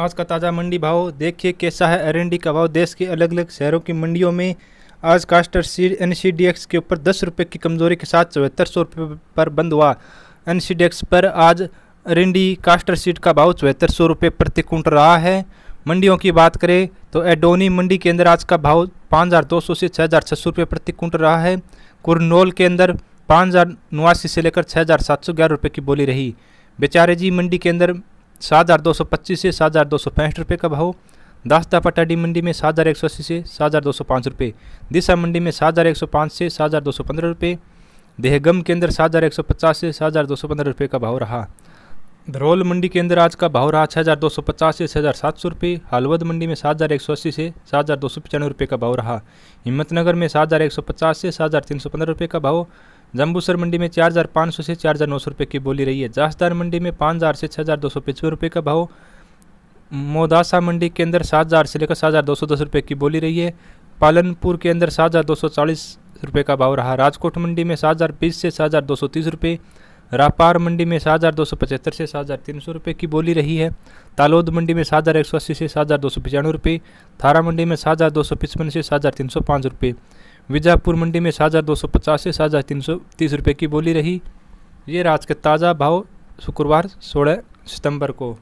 आज का ताज़ा मंडी भाव देखिए कैसा है अरेंडी का भाव देश के अलग अलग शहरों की मंडियों में आज castor C N C D X के ऊपर दस रुपये की कमजोरी के साथ चौहत्तर सौ रुपये पर बंद हुआ एन सी डी एक्स पर आज अरेंडी कास्टर सीड का भाव चौहत्तर सौ रुपये प्रति क्विंटल रहा है मंडियों की बात करें तो एडोनी मंडी के अंदर आज का भाव पाँच हज़ार दो सौ से छः हज़ार छः सौ रुपये प्रति क्विंटल रहा है कुरनोल के अंदर पाँच हज़ार नवासी से लेकर छः हज़ार सात सौ ग्यारह रुपये की बोली रही बेचारे जी मंडी के अंदर सात हज़ार दो सौ पच्चीस से सात हज़ार दो सौ पैंसठ रुपये का भाव दास दापटा डी मंडी में सात हज़ार एक सौ अस्सी से सात हज़ार दो सौ पाँच रुपये दिशा मंडी में सात हज़ार एक सौ पाँच से सात हज़ार दो सौ पंद्रह रुपये देहगम के अंदर सात हज़ार एक सौ पचास से सात हज़ार दो सौ पंद्रह रुपये का भाव रहा धरोल मंडी के अंदर आज का भाव रहा छः हज़ार दो सौ पचास से छः हज़ार सात सौ रुपये हालवद मंडी में सात हज़ार एक सौ अस्सी से सात हज़ार दो सौ पचानवे रुपये का भाव रहा हिम्मतनगर में सात हज़ार एक सौ पचास से सात हज़ार तीन सौ पंद्रह रुपये का भाव जम्बूसर मंडी में चार हज़ार पाँच सौ से चार हज़ार नौ सौ रुपये की बोली रही है जासदार मंडी में पाँच हज़ार से छः हज़ार दो सौ पचपन रुपये का भाव मोदासा मंडी के अंदर सात हज़ार से लेकर सात हज़ार दो सौ दस रुपये की बोली रही है पालनपुर के अंदर सात हज़ार दो सौ चालीस रुपये का भाव रहा राजकोट मंडी में सात हज़ार बीस से सात हज़ार दो सौ तीस रुपये रापार मंडी में सात हज़ार दो सौ पचहत्तर से सात हज़ार तीन सौ रुपये की बोली रही है तालोद मंडी में सात हज़ार एक सौ अस्सी से सात हज़ार दो सौ पचानवे रुपये थारा मंडी में सात हज़ार दो सौ पचपन से सात हज़ार तीन सौ पाँच रुपये विजापुर मंडी में सात हज़ार दो सौ पचास से सात हज़ार तीन सौ तीस रुपये की बोली रही ये राज के ताज़ा भाव शुक्रवार सोलह सितंबर को